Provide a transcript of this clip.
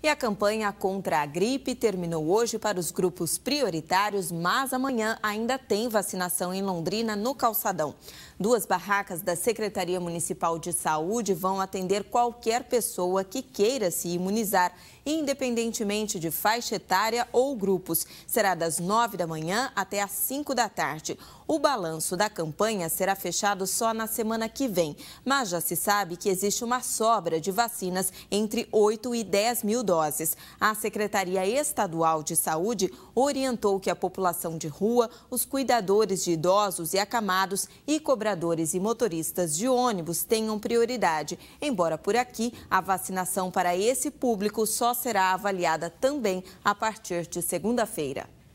E a campanha contra a gripe terminou hoje para os grupos prioritários, mas amanhã ainda tem vacinação em Londrina, no Calçadão. Duas barracas da Secretaria Municipal de Saúde vão atender qualquer pessoa que queira se imunizar, independentemente de faixa etária ou grupos. Será das nove da manhã até às cinco da tarde. O balanço da campanha será fechado só na semana que vem, mas já se sabe que existe uma sobra de vacinas entre 8 e 10 mil doses. A Secretaria Estadual de Saúde orientou que a população de rua, os cuidadores de idosos e acamados e cobradores e motoristas de ônibus tenham prioridade, embora por aqui a vacinação para esse público só será avaliada também a partir de segunda-feira.